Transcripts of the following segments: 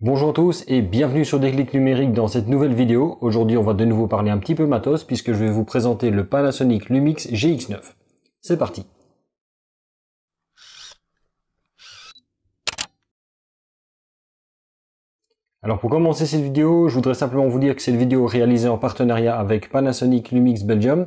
Bonjour à tous et bienvenue sur Déclic Numérique dans cette nouvelle vidéo. Aujourd'hui on va de nouveau parler un petit peu matos puisque je vais vous présenter le Panasonic Lumix GX9. C'est parti Alors pour commencer cette vidéo, je voudrais simplement vous dire que c'est une vidéo réalisée en partenariat avec Panasonic Lumix Belgium.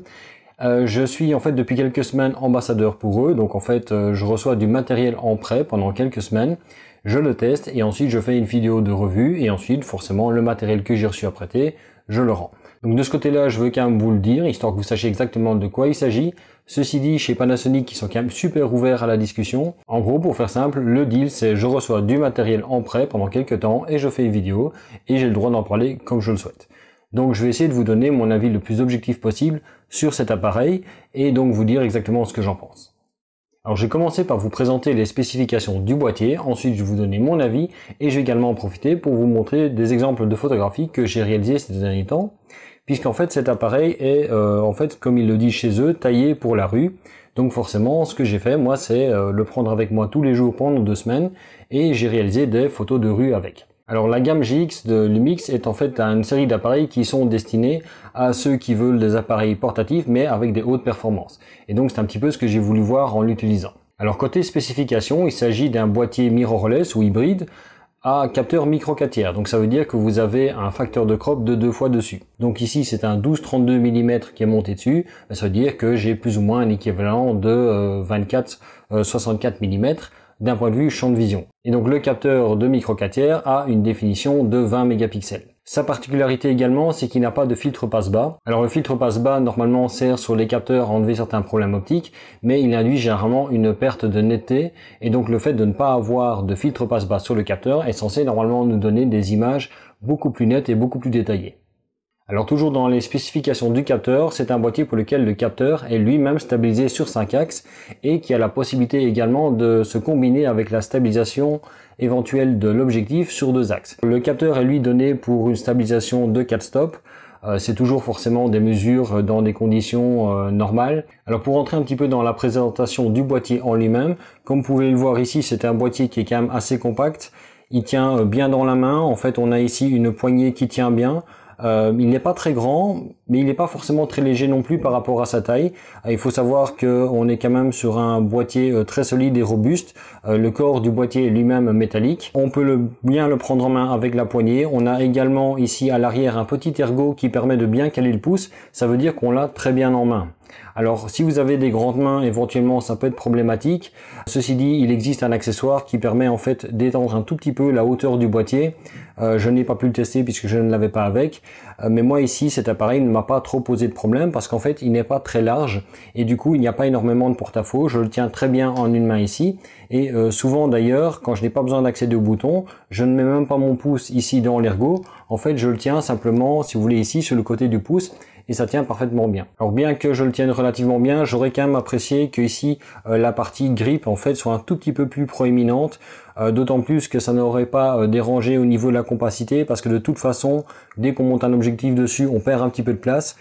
Euh, je suis en fait depuis quelques semaines ambassadeur pour eux, donc en fait euh, je reçois du matériel en prêt pendant quelques semaines je le teste et ensuite je fais une vidéo de revue et ensuite forcément le matériel que j'ai reçu à prêter, je le rends. Donc de ce côté-là, je veux quand même vous le dire, histoire que vous sachiez exactement de quoi il s'agit. Ceci dit, chez Panasonic, ils sont quand même super ouverts à la discussion. En gros, pour faire simple, le deal, c'est je reçois du matériel en prêt pendant quelques temps et je fais une vidéo et j'ai le droit d'en parler comme je le souhaite. Donc je vais essayer de vous donner mon avis le plus objectif possible sur cet appareil et donc vous dire exactement ce que j'en pense. Alors j'ai commencé par vous présenter les spécifications du boîtier, ensuite je vais vous donner mon avis et je vais également en profiter pour vous montrer des exemples de photographies que j'ai réalisées ces derniers temps, puisqu'en fait cet appareil est euh, en fait comme il le dit chez eux taillé pour la rue. Donc forcément ce que j'ai fait moi c'est euh, le prendre avec moi tous les jours pendant deux semaines et j'ai réalisé des photos de rue avec. Alors la gamme GX de Lumix est en fait une série d'appareils qui sont destinés à ceux qui veulent des appareils portatifs mais avec des hautes performances. Et donc c'est un petit peu ce que j'ai voulu voir en l'utilisant. Alors côté spécification, il s'agit d'un boîtier mirrorless ou hybride à capteur micro 4 Donc ça veut dire que vous avez un facteur de crop de deux fois dessus. Donc ici c'est un 12-32 mm qui est monté dessus. Ça veut dire que j'ai plus ou moins un équivalent de 24-64 euh, euh, mm d'un point de vue champ de vision. Et donc le capteur de micro-catière a une définition de 20 mégapixels. Sa particularité également, c'est qu'il n'a pas de filtre passe-bas. Alors le filtre passe-bas, normalement, sert sur les capteurs à enlever certains problèmes optiques, mais il induit généralement une perte de netteté, et donc le fait de ne pas avoir de filtre passe-bas sur le capteur est censé normalement nous donner des images beaucoup plus nettes et beaucoup plus détaillées. Alors toujours dans les spécifications du capteur, c'est un boîtier pour lequel le capteur est lui-même stabilisé sur 5 axes et qui a la possibilité également de se combiner avec la stabilisation éventuelle de l'objectif sur deux axes. Le capteur est lui donné pour une stabilisation de 4 stops. Euh, c'est toujours forcément des mesures dans des conditions euh, normales. Alors pour entrer un petit peu dans la présentation du boîtier en lui-même, comme vous pouvez le voir ici, c'est un boîtier qui est quand même assez compact. Il tient euh, bien dans la main. En fait, on a ici une poignée qui tient bien. Euh, il n'est pas très grand, mais il n'est pas forcément très léger non plus par rapport à sa taille. Il faut savoir qu'on est quand même sur un boîtier euh, très solide et robuste. Euh, le corps du boîtier est lui-même métallique. On peut bien le prendre en main avec la poignée. On a également ici à l'arrière un petit ergot qui permet de bien caler le pouce. Ça veut dire qu'on l'a très bien en main. Alors si vous avez des grandes mains, éventuellement ça peut être problématique. Ceci dit, il existe un accessoire qui permet en fait d'étendre un tout petit peu la hauteur du boîtier. Euh, je n'ai pas pu le tester puisque je ne l'avais pas avec. Euh, mais moi ici, cet appareil ne m'a pas trop posé de problème parce qu'en fait, il n'est pas très large et du coup, il n'y a pas énormément de porte-à-faux. Je le tiens très bien en une main ici. Et euh, souvent d'ailleurs, quand je n'ai pas besoin d'accéder au bouton, je ne mets même pas mon pouce ici dans l'ergot. En fait, je le tiens simplement, si vous voulez, ici sur le côté du pouce et ça tient parfaitement bien. Alors bien que je le tienne relativement bien, j'aurais quand même apprécié que ici euh, la partie grip en fait soit un tout petit peu plus proéminente, euh, d'autant plus que ça n'aurait pas euh, dérangé au niveau de la compacité parce que de toute façon, dès qu'on monte un objectif dessus, on perd un petit peu de place.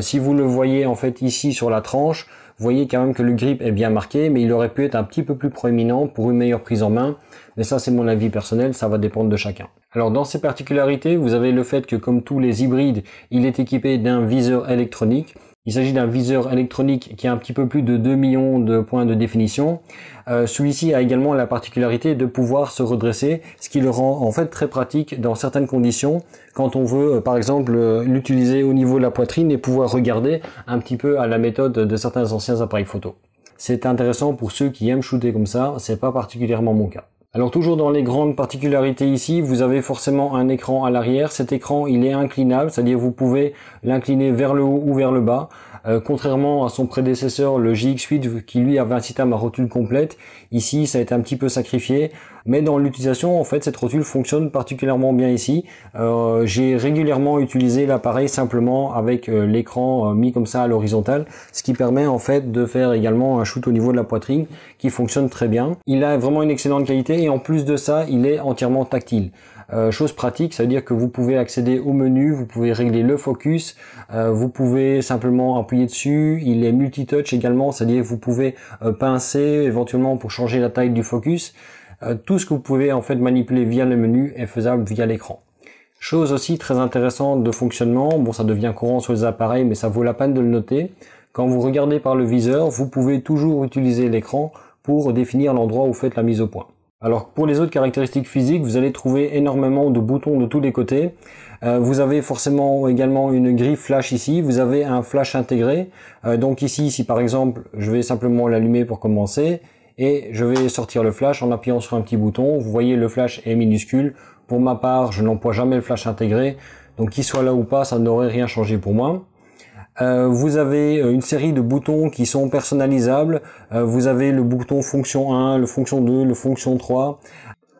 si vous le voyez en fait ici sur la tranche, vous voyez quand même que le grip est bien marqué, mais il aurait pu être un petit peu plus proéminent pour une meilleure prise en main. Mais ça, c'est mon avis personnel, ça va dépendre de chacun. Alors dans ses particularités, vous avez le fait que comme tous les hybrides, il est équipé d'un viseur électronique. Il s'agit d'un viseur électronique qui a un petit peu plus de 2 millions de points de définition. Euh, celui-ci a également la particularité de pouvoir se redresser, ce qui le rend en fait très pratique dans certaines conditions, quand on veut euh, par exemple euh, l'utiliser au niveau de la poitrine et pouvoir regarder un petit peu à la méthode de certains anciens appareils photo. C'est intéressant pour ceux qui aiment shooter comme ça, c'est pas particulièrement mon cas. Alors toujours dans les grandes particularités ici, vous avez forcément un écran à l'arrière. Cet écran, il est inclinable, c'est-à-dire vous pouvez l'incliner vers le haut ou vers le bas. Euh, contrairement à son prédécesseur, le GX8, qui lui avait un à ma rotule complète, ici ça a été un petit peu sacrifié mais dans l'utilisation en fait cette rotule fonctionne particulièrement bien ici. Euh, j'ai régulièrement utilisé l'appareil simplement avec euh, l'écran euh, mis comme ça à l'horizontale, ce qui permet en fait de faire également un shoot au niveau de la poitrine qui fonctionne très bien. Il a vraiment une excellente qualité et en plus de ça il est entièrement tactile. chose pratique, ça veut dire que vous pouvez accéder au menu, vous pouvez régler le focus, vous pouvez simplement appuyer dessus, il est multi-touch également, c'est-à-dire que vous pouvez pincer éventuellement pour changer la taille du focus. Euh, tout ce que vous pouvez en fait manipuler via le menu est faisable via l'écran. Chose aussi très intéressante de fonctionnement, bon ça devient courant sur les appareils mais ça vaut la peine de le noter, quand vous regardez par le viseur, vous pouvez toujours utiliser l'écran pour définir l'endroit où vous faites la mise au point. Alors pour les autres caractéristiques physiques, vous allez trouver énormément de boutons de tous les côtés. Euh, vous avez forcément également une grille flash ici, vous avez un flash intégré. Euh, donc ici, si par exemple je vais simplement l'allumer pour commencer, et je vais sortir le flash en appuyant sur un petit bouton. Vous voyez, le flash est minuscule. Pour ma part, je n'emploie jamais le flash intégré, donc qu'il soit là ou pas, ça n'aurait rien changé pour moi. Euh, vous avez euh, une série de boutons qui sont personnalisables. Euh, vous avez le bouton fonction 1, le fonction 2, le fonction 3.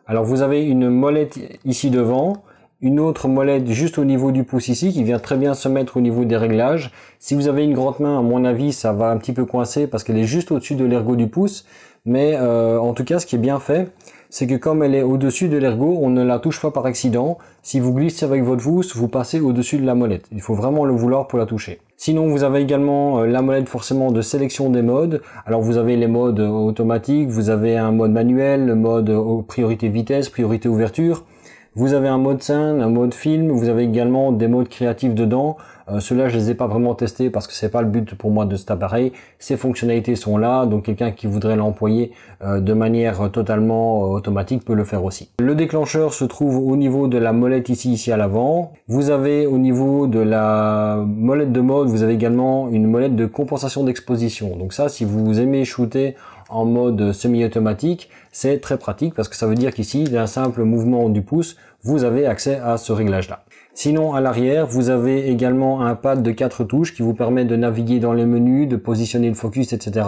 Alors vous avez une molette ici devant une autre molette juste au niveau du pouce ici qui vient très bien se mettre au niveau des réglages. Si vous avez une grande main, à mon avis, ça va un petit peu coincer parce qu'elle est juste au-dessus de l'ergot du pouce. Mais euh, en tout cas, ce qui est bien fait, c'est que comme elle est au-dessus de l'ergot, on ne la touche pas par accident. Si vous glissez avec votre pouce, vous passez au-dessus de la molette. Il faut vraiment le vouloir pour la toucher. Sinon, vous avez également euh, la molette forcément de sélection des modes. Alors, vous avez les modes euh, automatiques, vous avez un mode manuel, le mode priorité vitesse, priorité ouverture. Vous avez un mode scène, un mode film, vous avez également des modes créatifs dedans. Euh, Ceux-là, je les ai pas vraiment testés parce que c'est pas le but pour moi de cet appareil. Ces fonctionnalités sont là, donc quelqu'un qui voudrait l'employer euh, de manière totalement euh, automatique peut le faire aussi. Le déclencheur se trouve au niveau de la molette ici, ici à l'avant. Vous avez au niveau de la molette de mode, vous avez également une molette de compensation d'exposition. Donc ça, si vous aimez shooter en mode semi-automatique, c'est très pratique parce que ça veut dire qu'ici, d'un simple mouvement du pouce, vous avez accès à ce réglage-là. Sinon, à l'arrière, vous avez également un pad de quatre touches qui vous permet de naviguer dans les menus, de positionner le focus, etc.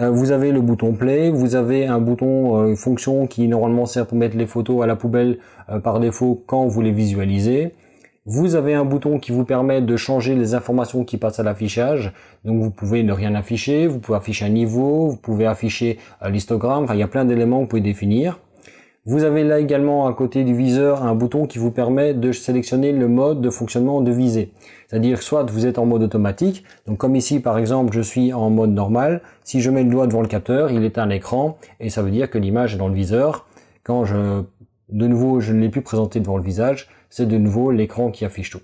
Euh, vous avez le bouton play, vous avez un bouton une euh, fonction qui normalement sert pour mettre les photos à la poubelle euh, par défaut quand vous les visualisez. Vous avez un bouton qui vous permet de changer les informations qui passent à l'affichage. Donc vous pouvez ne rien afficher, vous pouvez afficher un niveau, vous pouvez afficher euh, l'histogramme, enfin il y a plein d'éléments que vous pouvez définir. Vous avez là également à côté du viseur un bouton qui vous permet de sélectionner le mode de fonctionnement de visée. C'est-à-dire soit vous êtes en mode automatique, donc comme ici par exemple je suis en mode normal, si je mets le doigt devant le capteur, il est éteint l'écran et ça veut dire que l'image est dans le viseur. Quand je de nouveau, je ne l'ai plus présenté devant le visage, c'est de nouveau l'écran qui affiche tout.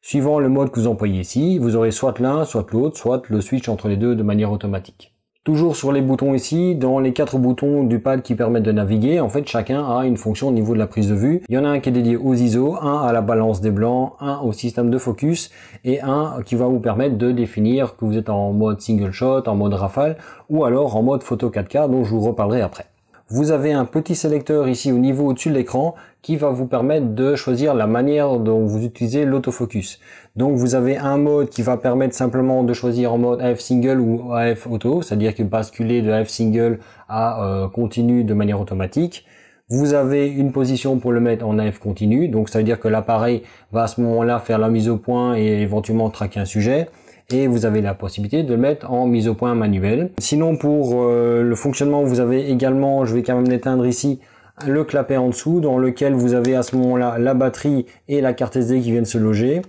Suivant le mode que vous employez ici, vous aurez soit l'un, soit l'autre, soit le switch entre les deux de manière automatique. Toujours sur les boutons ici, dans les quatre boutons du pad qui permettent de naviguer, en fait chacun a une fonction au niveau de la prise de vue. Il y en a un qui est dédié aux ISO, un à la balance des blancs, un au système de focus et un qui va vous permettre de définir que vous êtes en mode single shot, en mode rafale ou alors en mode photo 4K dont je vous reparlerai après vous avez un petit sélecteur ici au niveau au-dessus de l'écran qui va vous permettre de choisir la manière dont vous utilisez l'autofocus. Donc vous avez un mode qui va permettre simplement de choisir en mode AF single ou AF auto, c'est-à-dire que basculer de AF single à euh, continu de manière automatique. Vous avez une position pour le mettre en AF continu, donc ça veut dire que l'appareil va à ce moment-là faire la mise au point et éventuellement traquer un sujet et vous avez la possibilité de le mettre en mise au point manuelle. Sinon pour euh, le fonctionnement, vous avez également, je vais quand même l'éteindre ici, le clapet en dessous dans lequel vous avez à ce moment-là la batterie et la carte SD qui viennent se loger.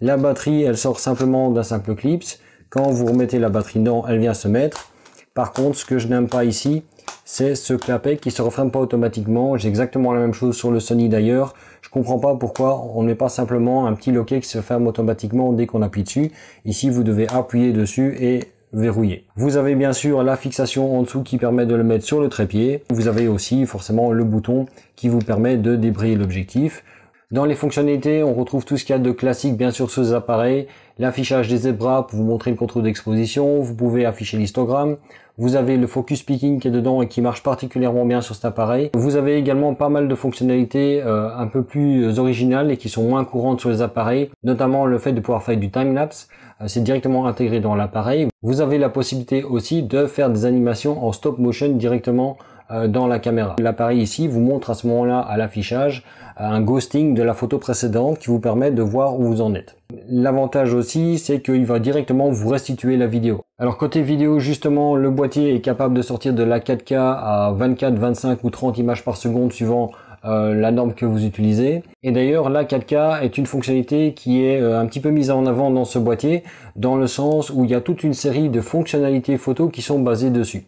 La batterie, elle sort simplement d'un simple clips. Quand vous remettez la batterie dedans, elle vient se mettre. Par contre, ce que je n'aime pas ici, c'est ce clapet qui se referme pas automatiquement. J'ai exactement la même chose sur le Sony d'ailleurs. Je comprends pas pourquoi on met pas simplement un petit loquet qui se ferme automatiquement dès qu'on appuie dessus. Ici, vous devez appuyer dessus et verrouiller. Vous avez bien sûr la fixation en dessous qui permet de le mettre sur le trépied. Vous avez aussi forcément le bouton qui vous permet de débrayer l'objectif. Dans les fonctionnalités, on retrouve tout ce qu'il y a de classique bien sûr sur ces appareils. L'affichage des zebras pour vous montrer le contrôle d'exposition. Vous pouvez afficher l'histogramme. Vous avez le focus picking qui est dedans et qui marche particulièrement bien sur cet appareil. Vous avez également pas mal de fonctionnalités euh, un peu plus originales et qui sont moins courantes sur les appareils, notamment le fait de pouvoir faire du time lapse. Euh, c'est directement intégré dans l'appareil. Vous avez la possibilité aussi de faire des animations en stop motion directement euh, dans la caméra. L'appareil ici vous montre à ce moment-là à l'affichage un ghosting de la photo précédente qui vous permet de voir où vous en êtes. L'avantage aussi, c'est qu'il va directement vous restituer la vidéo. Alors côté vidéo, justement, le boîtier est capable de sortir de la 4K à 24, 25 ou 30 images par seconde suivant euh, la norme que vous utilisez. Et d'ailleurs, la 4K est une fonctionnalité qui est euh, un petit peu mise en avant dans ce boîtier, dans le sens où il y a toute une série de fonctionnalités photo qui sont basées dessus.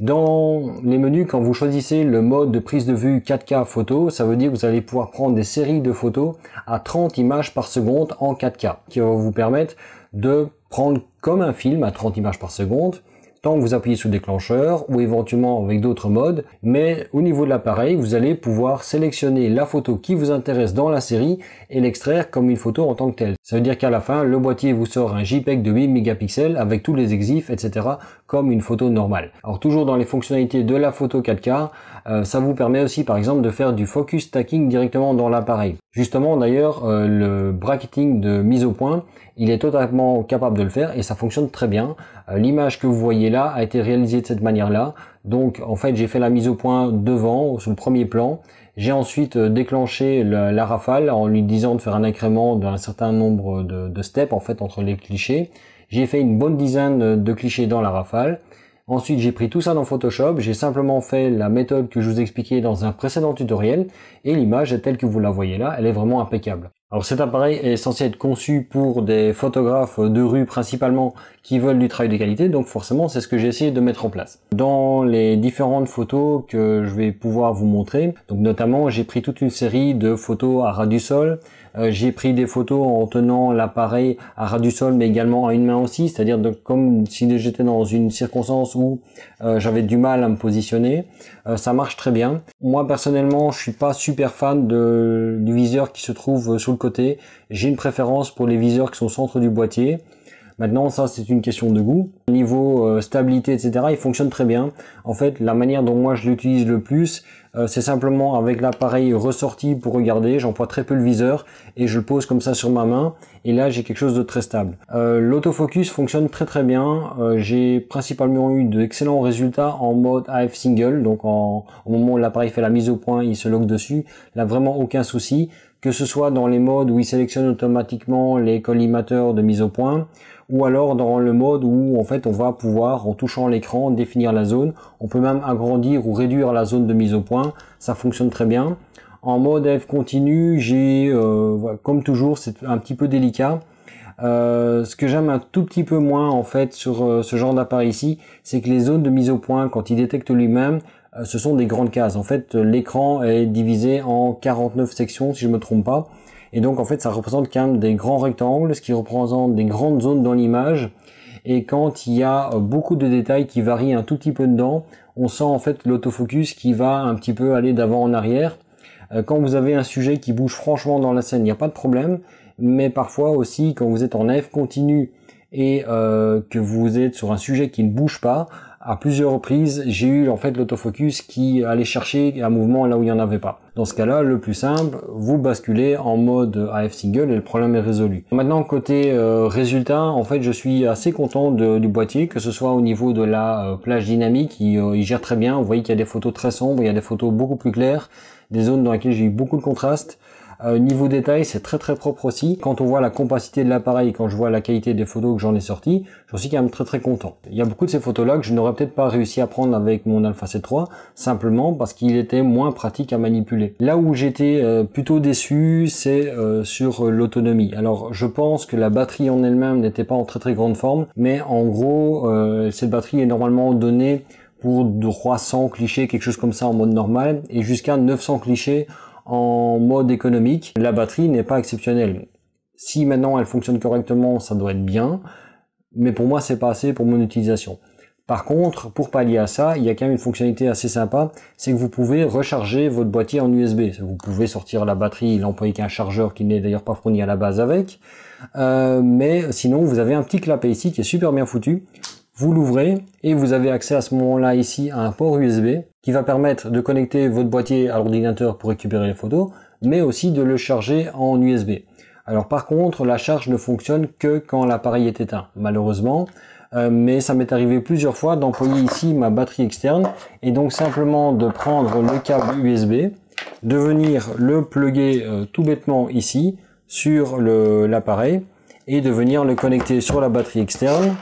Dans les menus, quand vous choisissez le mode de prise de vue 4K photo, ça veut dire que vous allez pouvoir prendre des séries de photos à 30 images par seconde en 4K, qui va vous permettre de prendre comme un film à 30 images par seconde, tant que vous appuyez sur déclencheur ou éventuellement avec d'autres modes. Mais au niveau de l'appareil, vous allez pouvoir sélectionner la photo qui vous intéresse dans la série et l'extraire comme une photo en tant que telle. Ça veut dire qu'à la fin, le boîtier vous sort un JPEG de 8 mégapixels avec tous les exifs, etc. comme une photo normale. Alors toujours dans les fonctionnalités de la photo 4K, euh, ça vous permet aussi par exemple de faire du focus stacking directement dans l'appareil. Justement, d'ailleurs, euh, le bracketing de mise au point, il est totalement capable de le faire et ça fonctionne très bien. Euh, l'image que vous voyez là a été réalisée de cette manière-là. Donc, en fait, j'ai fait la mise au point devant, sur le premier plan. J'ai ensuite euh, déclenché la, rafale en lui disant de faire un incrément d'un certain nombre de, de steps, en fait, entre les clichés. J'ai fait une bonne dizaine de clichés dans la rafale. Ensuite, j'ai pris tout ça dans Photoshop, j'ai simplement fait la méthode que je vous expliquais dans un précédent tutoriel et l'image telle que vous la voyez là, elle est vraiment impeccable. Alors cet appareil est censé être conçu pour des photographes de rue principalement qui veulent du travail de qualité, donc forcément c'est ce que j'ai essayé de mettre en place. Dans les différentes photos que je vais pouvoir vous montrer, donc notamment j'ai pris toute une série de photos à ras du sol, euh, j'ai pris des photos en tenant l'appareil à ras du sol mais également à une main aussi, c'est-à-dire comme si j'étais dans une circonstance où euh, j'avais du mal à me positionner. Euh, ça marche très bien. Moi personnellement, je suis pas super fan du viseur qui se trouve euh, sur le côté. J'ai une préférence pour les viseurs qui sont au centre du boîtier. Maintenant, ça, c'est une question de goût. Niveau euh, stabilité, etc., il fonctionne très bien. En fait, la manière dont moi je l'utilise le plus, euh, c'est simplement avec l'appareil ressorti pour regarder. J'emploie très peu le viseur et je le pose comme ça sur ma main. Et là, j'ai quelque chose de très stable. Euh, l'autofocus fonctionne très très bien. j'ai principalement eu d'excellents résultats en mode AF single. Donc, au moment où l'appareil fait la mise au point, il se logue dessus. Là, vraiment aucun souci. Que ce soit dans les modes où il sélectionne automatiquement les collimateurs de mise au point, ou alors dans le mode où en fait on va pouvoir en touchant l'écran définir la zone. On peut même agrandir ou réduire la zone de mise au point, ça fonctionne très bien. En mode F continu, j'ai euh, comme toujours c'est un petit peu délicat. Euh, ce que j'aime un tout petit peu moins en fait sur euh, ce genre d'appareil ici, c'est que les zones de mise au point, quand il détecte lui-même, ce sont des grandes cases. En fait, l'écran est divisé en 49 sections si je me trompe pas. Et donc en fait ça représente quand même des grands rectangles, ce qui représente des grandes zones dans l'image. Et quand il y a euh, beaucoup de détails qui varient un tout petit peu dedans, on sent en fait l'autofocus qui va un petit peu aller d'avant en arrière. Euh, quand vous avez un sujet qui bouge franchement dans la scène, il n'y a pas de problème. Mais parfois aussi, quand vous êtes en F continu et euh, que vous êtes sur un sujet qui ne bouge pas, à plusieurs reprises, j'ai eu en fait l'autofocus qui allait chercher un mouvement là où il n'y en avait pas. Dans ce cas-là, le plus simple, vous basculez en mode AF single et le problème est résolu. Maintenant, côté euh, résultat, en fait, je suis assez content du boîtier, que ce soit au niveau de la euh, plage dynamique, euh, il, gère très bien. Vous voyez qu'il y a des photos très sombres, il y a des photos beaucoup plus claires, des zones dans lesquelles j'ai eu beaucoup de contraste. Euh, niveau détail, c'est très très propre aussi. Quand on voit la compacité de l'appareil, quand je vois la qualité des photos que j'en ai sorties, je suis quand même très très content. Il y a beaucoup de ces photos-là que je n'aurais peut-être pas réussi à prendre avec mon Alpha C3, simplement parce qu'il était moins pratique à manipuler. Là où j'étais euh, plutôt déçu, c'est euh, sur l'autonomie. Alors je pense que la batterie en elle-même n'était pas en très très grande forme, mais en gros, cette batterie est normalement donnée pour 300 clichés, quelque chose comme ça en mode normal, et jusqu'à 900 clichés en mode économique, la batterie n'est pas exceptionnelle. Si maintenant elle fonctionne correctement, ça doit être bien, mais pour moi c'est pas assez pour mon utilisation. Par contre, pour pallier à ça, il y a quand même une fonctionnalité assez sympa, c'est que vous pouvez recharger votre boîtier en USB. Vous pouvez sortir la batterie, l'employer qu'un chargeur qui n'est d'ailleurs pas fourni à la base avec. Euh, mais sinon, vous avez un petit clapet ici qui est super bien foutu, vous l'ouvrez et vous avez accès à ce moment-là ici à un port USB qui va permettre de connecter votre boîtier à l'ordinateur pour récupérer les photos, mais aussi de le charger en USB. Alors par contre, la charge ne fonctionne que quand l'appareil est éteint, malheureusement. Euh, mais ça m'est arrivé plusieurs fois d'employer ici ma batterie externe et donc simplement de prendre le câble USB, de venir le plugger euh, tout bêtement ici sur l'appareil et de venir le connecter sur la batterie externe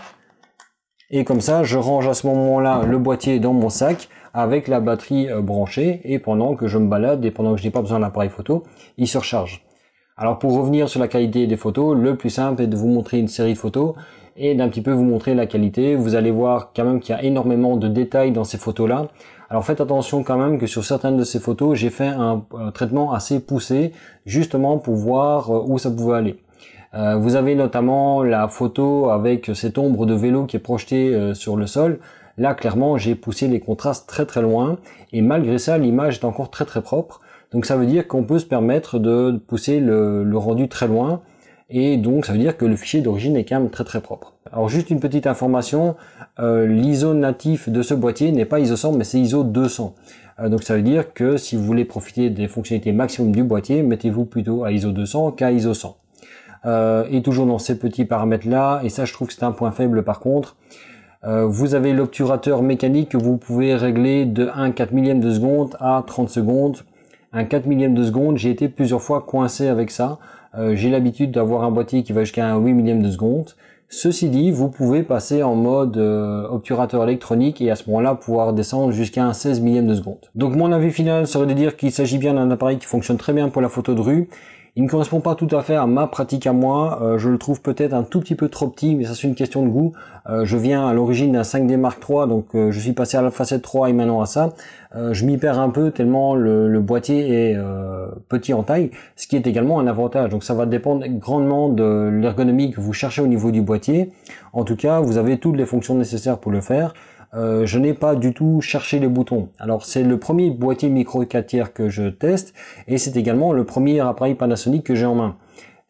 et comme ça, je range à ce moment-là le boîtier dans mon sac avec la batterie euh, branchée et pendant que je me balade et pendant que je n'ai pas besoin d'appareil photo, il se recharge. Alors pour revenir sur la qualité des photos, le plus simple est de vous montrer une série de photos et d'un petit peu vous montrer la qualité. Vous allez voir quand même qu'il y a énormément de détails dans ces photos-là. Alors faites attention quand même que sur certaines de ces photos, j'ai fait un traitement assez poussé justement pour voir euh, où ça pouvait aller. Euh, vous avez notamment la photo avec cette ombre de vélo qui est projetée euh, sur le sol. Là, clairement, j'ai poussé les contrastes très très loin et malgré ça, l'image est encore très très propre. Donc ça veut dire qu'on peut se permettre de pousser le, rendu très loin et donc ça veut dire que le fichier d'origine est quand même très très propre. Alors juste une petite information, euh, l'ISO natif de ce boîtier n'est pas ISO 100 mais c'est ISO 200. donc ça veut dire que si vous voulez profiter des fonctionnalités maximum du boîtier, mettez-vous plutôt à ISO 200 qu'à ISO 100 euh, est toujours dans ces petits paramètres-là. Et ça, je trouve que c'est un point faible par contre. Euh, vous avez l'obturateur mécanique que vous pouvez régler de 1 4 millième de seconde à 30 secondes. Un 4 millième de seconde, j'ai été plusieurs fois coincé avec ça. Euh, j'ai l'habitude d'avoir un boîtier qui va jusqu'à un 8 millième de seconde. Ceci dit, vous pouvez passer en mode euh, obturateur électronique et à ce moment-là pouvoir descendre jusqu'à un 16 millième de seconde. Donc mon avis final serait de dire qu'il s'agit bien d'un appareil qui fonctionne très bien pour la photo de rue il ne correspond pas tout à fait à ma pratique à moi. Euh, je le trouve peut-être un tout petit peu trop petit, mais ça c'est une question de goût. Euh, je viens à l'origine d'un 5D Mark III, donc euh, je suis passé à la facette 3 et maintenant à ça. je m'y perds un peu tellement le boîtier est petit en taille, ce qui est également un avantage. Donc ça va dépendre grandement de l'ergonomie que vous cherchez au niveau du boîtier. En tout cas, vous avez toutes les fonctions nécessaires pour le faire. Euh, je n'ai pas du tout cherché les boutons. Alors c'est le premier boîtier micro 4 tiers que je teste et c'est également le premier appareil Panasonic que j'ai en main.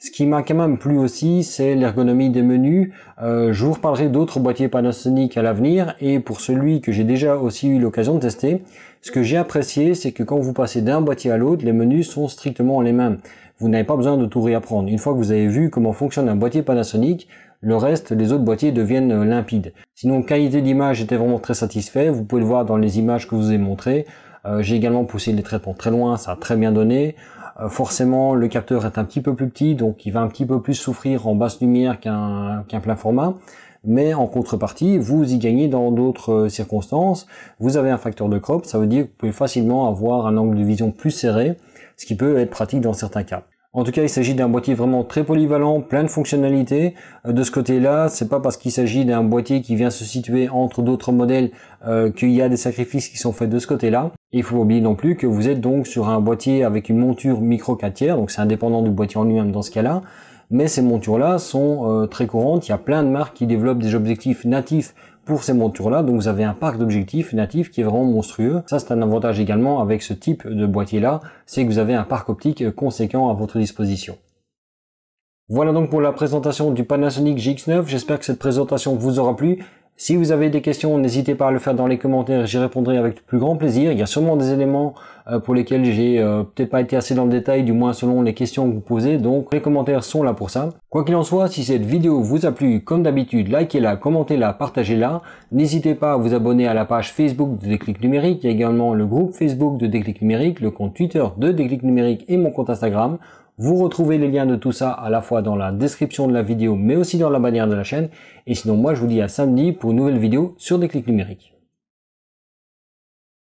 Ce qui m'a quand même plu aussi, c'est l'ergonomie des menus. Euh, je vous reparlerai d'autres boîtiers Panasonic à l'avenir et pour celui que j'ai déjà aussi eu l'occasion de tester, ce que j'ai apprécié, c'est que quand vous passez d'un boîtier à l'autre, les menus sont strictement les mêmes. Vous n'avez pas besoin de tout réapprendre. Une fois que vous avez vu comment fonctionne un boîtier Panasonic, le reste, les autres boîtiers deviennent euh, limpides. Sinon, qualité d'image, était vraiment très satisfait. Vous pouvez le voir dans les images que je vous ai montrées. Euh, j'ai également poussé les traitements très loin, ça a très bien donné. Euh, forcément, le capteur est un petit peu plus petit, donc il va un petit peu plus souffrir en basse lumière qu'un plein format. Mais en contrepartie, vous y gagnez dans d'autres circonstances. Vous avez un facteur de crop, ça veut dire que vous pouvez facilement avoir un angle de vision plus serré, ce qui peut être pratique dans certains cas. En tout cas, il s'agit d'un boîtier vraiment très polyvalent, plein de fonctionnalités. Euh, de ce côté-là, c'est pas parce qu'il s'agit d'un boîtier qui vient se situer entre d'autres modèles euh, qu'il y a des sacrifices qui sont faits de ce côté-là. Il faut oublier non plus que vous êtes donc sur un boîtier avec une monture micro 4 donc c'est indépendant du boîtier en lui-même dans ce cas-là. Mais ces montures-là sont euh, très courantes. Il y a plein de marques qui développent des objectifs natifs pour ces montures-là. Donc vous avez un parc d'objectifs natifs qui est vraiment monstrueux. Ça c'est un avantage également avec ce type de boîtier-là, c'est que vous avez un parc optique conséquent à votre disposition. Voilà donc pour la présentation du Panasonic GX9, j'espère que cette présentation vous aura plu. Si vous avez des questions, n'hésitez pas à le faire dans les commentaires, j'y répondrai avec le plus grand plaisir. Il y a sûrement des éléments euh, pour lesquels j'ai euh, peut-être pas été assez dans le détail, du moins selon les questions que vous posez, donc les commentaires sont là pour ça. Quoi qu'il en soit, si cette vidéo vous a plu, comme d'habitude, likez-la, commentez-la, partagez-la. N'hésitez pas à vous abonner à la page Facebook de Déclic Numérique, il y a également le groupe Facebook de Déclic Numérique, le compte Twitter de Déclic Numérique et mon compte Instagram. Vous retrouvez les liens de tout ça à la fois dans la description de la vidéo mais aussi dans la bannière de la chaîne. Et sinon moi je vous dis à samedi pour une nouvelle vidéo sur des clics numériques.